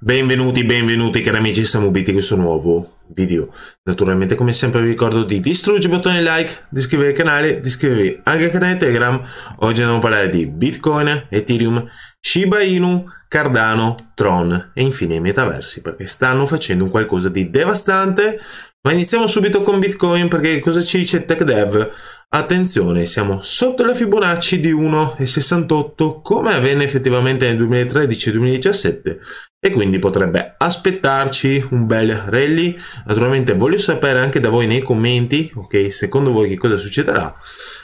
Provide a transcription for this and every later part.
Benvenuti, benvenuti cari amici Samubiti in questo nuovo video. Naturalmente come sempre vi ricordo di distruggere il bottone like, di iscrivervi al canale, di iscrivervi anche al canale Telegram. Oggi andiamo a parlare di Bitcoin, Ethereum, Shiba Inu, Cardano, Tron e infine i metaversi perché stanno facendo un qualcosa di devastante ma iniziamo subito con Bitcoin perché cosa ci dice TechDev? Attenzione, siamo sotto la Fibonacci di 1,68 come avvenne effettivamente nel 2013-2017 e quindi potrebbe aspettarci un bel rally. Naturalmente voglio sapere anche da voi nei commenti, ok, secondo voi che cosa succederà.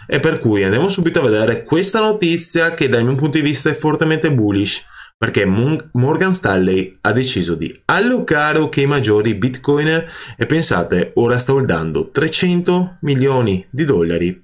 E per cui andiamo subito a vedere questa notizia che dal mio punto di vista è fortemente bullish perché Morgan Stanley ha deciso di allocare ok maggiori bitcoin e pensate ora sta holdando 300 milioni di dollari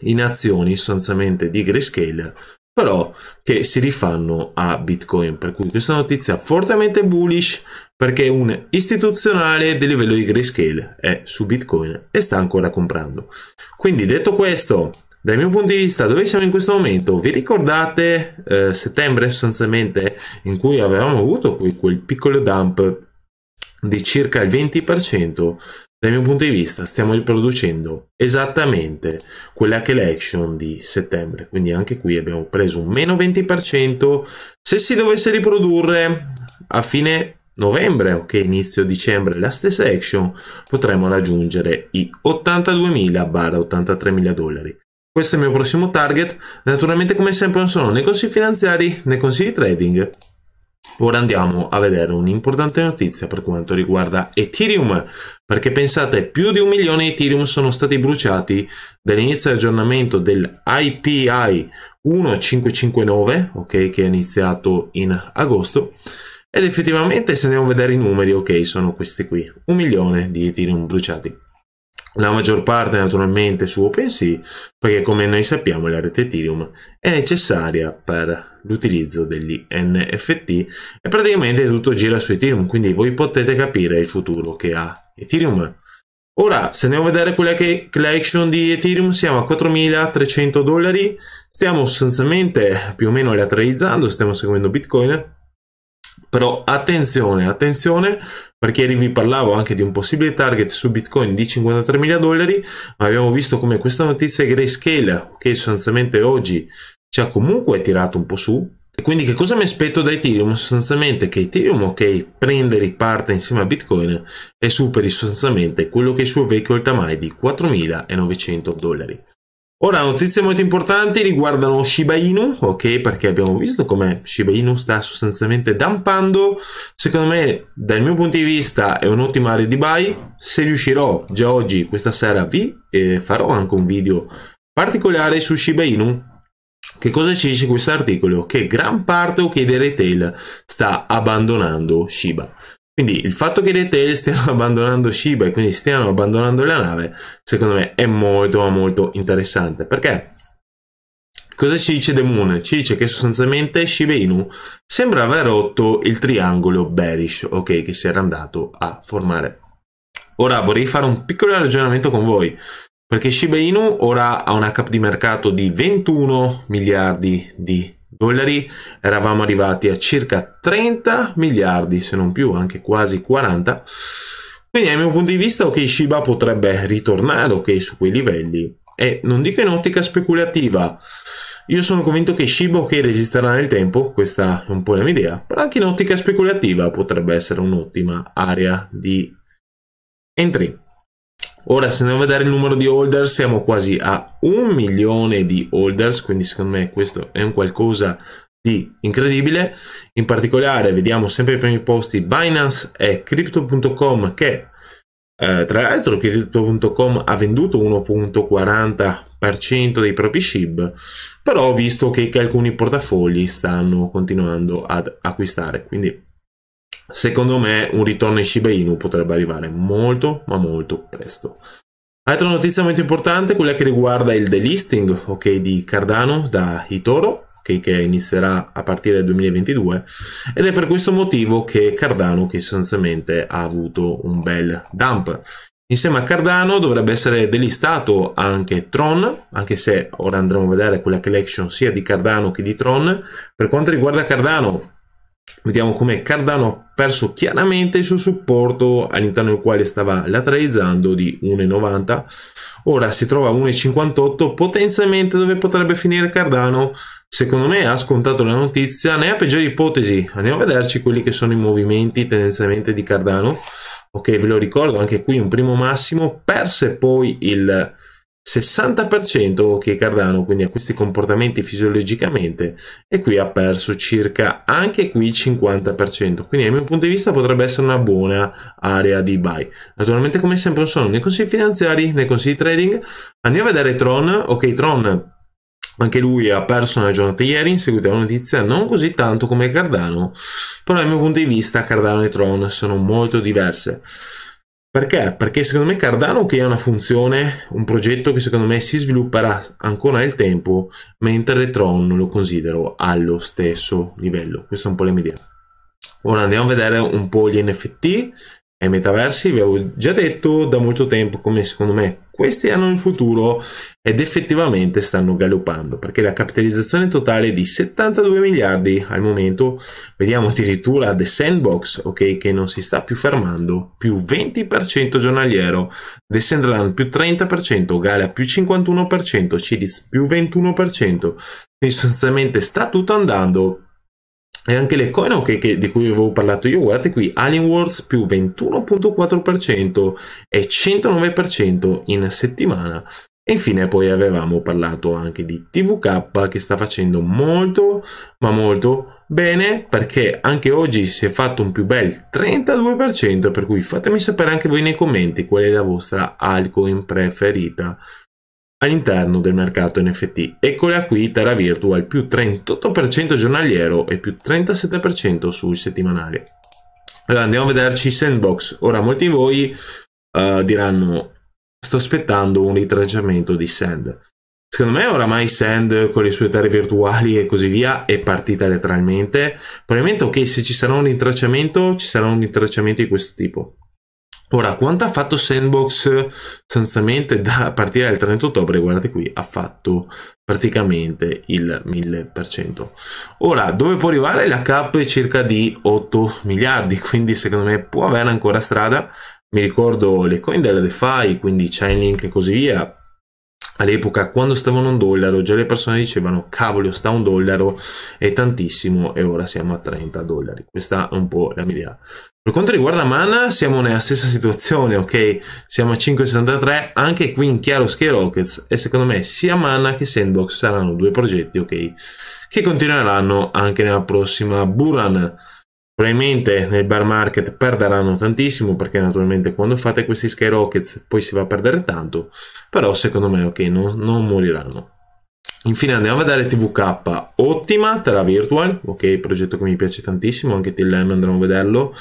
in azioni sostanzialmente di grayscale però che si rifanno a Bitcoin. Per cui questa notizia è fortemente bullish perché un istituzionale di livello di grayscale è su Bitcoin e sta ancora comprando. Quindi detto questo, dal mio punto di vista, dove siamo in questo momento? Vi ricordate eh, settembre sostanzialmente in cui avevamo avuto quel piccolo dump di circa il 20%? Dal mio punto di vista stiamo riproducendo esattamente quella che è l'action di settembre, quindi anche qui abbiamo preso un meno 20%. Se si dovesse riprodurre a fine novembre, ok, inizio dicembre, la stessa action, potremmo raggiungere i 82.000 barra 83.000 dollari. Questo è il mio prossimo target, naturalmente come sempre non sono né consigli finanziari né consigli trading. Ora andiamo a vedere un'importante notizia per quanto riguarda Ethereum, perché pensate più di un milione di Ethereum sono stati bruciati dall'inizio dell'aggiornamento del IPI 1559, ok, che è iniziato in agosto, ed effettivamente se andiamo a vedere i numeri, ok, sono questi qui, un milione di Ethereum bruciati la maggior parte naturalmente su OpenSea, perché come noi sappiamo la rete Ethereum è necessaria per l'utilizzo degli NFT e praticamente tutto gira su Ethereum, quindi voi potete capire il futuro che ha Ethereum. Ora, se andiamo a vedere quella che è collection di Ethereum, siamo a 4.300 dollari, stiamo sostanzialmente più o meno lateralizzando, stiamo seguendo Bitcoin, però attenzione, attenzione, perché ieri vi parlavo anche di un possibile target su Bitcoin di 53 mila dollari, ma abbiamo visto come questa notizia di Grayscale, che sostanzialmente oggi ci ha comunque tirato un po' su, e quindi che cosa mi aspetto da Ethereum? Sostanzialmente che Ethereum, ok, prende riparte insieme a Bitcoin e superi sostanzialmente quello che è il suo vecchio altamai di 4.900 dollari. Ora, notizie molto importanti riguardano Shiba Inu, ok? Perché abbiamo visto come Shiba Inu sta sostanzialmente dumpando. Secondo me, dal mio punto di vista, è un'ottima area di buy. Se riuscirò già oggi, questa sera, vi eh, farò anche un video particolare su Shiba Inu. Che cosa ci dice questo articolo? Che gran parte ok dei retail sta abbandonando Shiba. Quindi il fatto che le tele stiano abbandonando Shiba e quindi stiano abbandonando la nave, secondo me è molto ma molto interessante. Perché cosa ci dice The Moon? Ci dice che sostanzialmente Shiba Inu sembra aver rotto il triangolo bearish, ok, che si era andato a formare. Ora vorrei fare un piccolo ragionamento con voi, perché Shiba Inu ora ha una cap di mercato di 21 miliardi di dollari, eravamo arrivati a circa 30 miliardi, se non più, anche quasi 40. Quindi dal mio punto di vista, ok, Shiba potrebbe ritornare, ok, su quei livelli. E non dico in ottica speculativa, io sono convinto che Shiba ok resisterà nel tempo, questa è un po' la mia idea, però anche in ottica speculativa potrebbe essere un'ottima area di entry. Ora se andiamo a vedere il numero di holders siamo quasi a un milione di holders, quindi secondo me questo è un qualcosa di incredibile. In particolare vediamo sempre i primi posti Binance e Crypto.com che eh, tra l'altro Crypto.com ha venduto 1.40% dei propri SHIB, però ho visto che, che alcuni portafogli stanno continuando ad acquistare, quindi Secondo me un ritorno in Shiba Inu potrebbe arrivare molto ma molto presto. Altra notizia molto importante quella che riguarda il delisting okay, di Cardano da Itoro okay, che inizierà a partire dal 2022 ed è per questo motivo che Cardano che sostanzialmente ha avuto un bel dump. Insieme a Cardano dovrebbe essere delistato anche Tron, anche se ora andremo a vedere quella collection sia di Cardano che di Tron. Per quanto riguarda Cardano, vediamo come Cardano ha perso chiaramente il suo supporto all'interno del quale stava lateralizzando di 1,90 ora si trova a 1,58 potenzialmente dove potrebbe finire Cardano secondo me ha scontato la notizia nella peggiore ipotesi andiamo a vederci quelli che sono i movimenti tendenzialmente di Cardano ok ve lo ricordo anche qui un primo massimo perse poi il 60% che Cardano quindi ha questi comportamenti fisiologicamente e qui ha perso circa anche qui il 50% quindi dal mio punto di vista potrebbe essere una buona area di buy naturalmente come sempre non sono nei consigli finanziari nei consigli trading andiamo a vedere Tron ok Tron anche lui ha perso una giornata ieri in seguito a una notizia non così tanto come Cardano però dal mio punto di vista Cardano e Tron sono molto diverse perché? Perché secondo me Cardano che è una funzione, un progetto che secondo me si svilupperà ancora nel tempo, mentre Tron lo considero allo stesso livello. Questa è un po' la mia idea. Ora andiamo a vedere un po' gli NFT e metaversi, vi avevo già detto da molto tempo come secondo me questi hanno il futuro ed effettivamente stanno galoppando perché la capitalizzazione totale è di 72 miliardi al momento, vediamo addirittura The Sandbox, ok, che non si sta più fermando, più 20% giornaliero, The Descendland più 30%, Gala più 51%, Cilis più 21%, sostanzialmente sta tutto andando e anche le coin okay, che, di cui avevo parlato io, guardate qui, Alien Wars più 21.4% e 109% in settimana. E infine poi avevamo parlato anche di TVK che sta facendo molto, ma molto bene perché anche oggi si è fatto un più bel 32%, per cui fatemi sapere anche voi nei commenti qual è la vostra altcoin preferita all'interno del mercato NFT. Eccola qui Terra Virtual più 38% giornaliero e più 37% sul settimanale. Allora andiamo a vederci Sandbox. Ora molti di voi uh, diranno sto aspettando un ritracciamento di Sand. Secondo me oramai Sand con le sue terre virtuali e così via è partita letteralmente. Probabilmente ok se ci sarà un ritracciamento ci sarà un ritracciamento di questo tipo. Ora, quanto ha fatto Sandbox sostanzialmente da partire dal 30 ottobre? Guardate qui, ha fatto praticamente il 1000%. Ora, dove può arrivare? La cap è circa di 8 miliardi, quindi secondo me può avere ancora strada. Mi ricordo le coin della DeFi, quindi Chainlink e così via, All'epoca, quando stavano un dollaro, già le persone dicevano cavolo, sta un dollaro, è tantissimo e ora siamo a 30 dollari. Questa è un po' la mia idea. Per quanto riguarda Mana, siamo nella stessa situazione, ok? Siamo a 5.63 anche qui in chiaro Sky Rockets e secondo me sia Mana che Sandbox saranno due progetti, ok? Che continueranno anche nella prossima Buran. Probabilmente nel bear market perderanno tantissimo perché naturalmente quando fate questi sky rockets poi si va a perdere tanto, però secondo me ok, non, non moriranno. Infine andiamo a vedere TVK, ottima Terra Virtual, ok, progetto che mi piace tantissimo, anche TLM andremo a vederlo.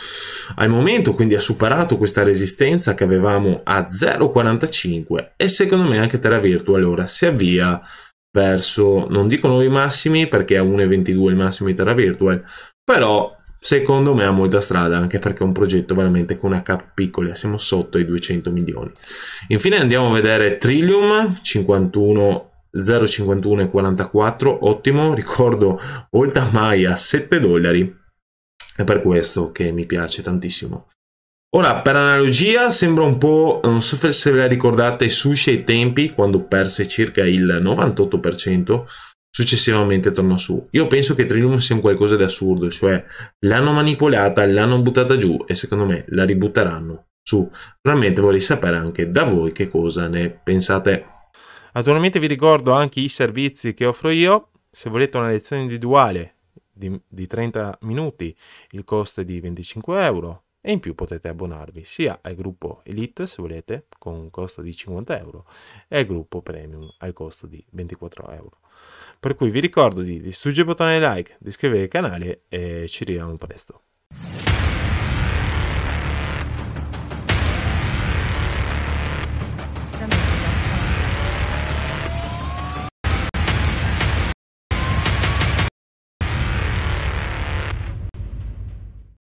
Al momento quindi ha superato questa resistenza che avevamo a 0,45 e secondo me anche Terra Virtual ora si avvia verso, non dico nuovi massimi perché a 1,22 il massimo di Terra Virtual, però Secondo me ha molta strada, anche perché è un progetto veramente con H piccoli, siamo sotto i 200 milioni. Infine andiamo a vedere Trillium 51 0,51 e 44, ottimo, ricordo Volta a 7 dollari, è per questo che mi piace tantissimo. Ora, per analogia, sembra un po', non so se ve la ricordate, Sushi ai tempi, quando perse circa il 98%, Successivamente tornò su. Io penso che Trillium sia un qualcosa di assurdo, cioè l'hanno manipolata, l'hanno buttata giù e secondo me la ributteranno su. Veramente vorrei sapere anche da voi che cosa ne pensate. Naturalmente vi ricordo anche i servizi che offro io. Se volete una lezione individuale di, di 30 minuti, il costo è di 25 euro e in più potete abbonarvi sia al gruppo Elite se volete con un costo di 50 euro e al gruppo Premium al costo di 24 euro. Per cui vi ricordo di distruggere il bottone like, di iscrivervi al canale e ci vediamo presto.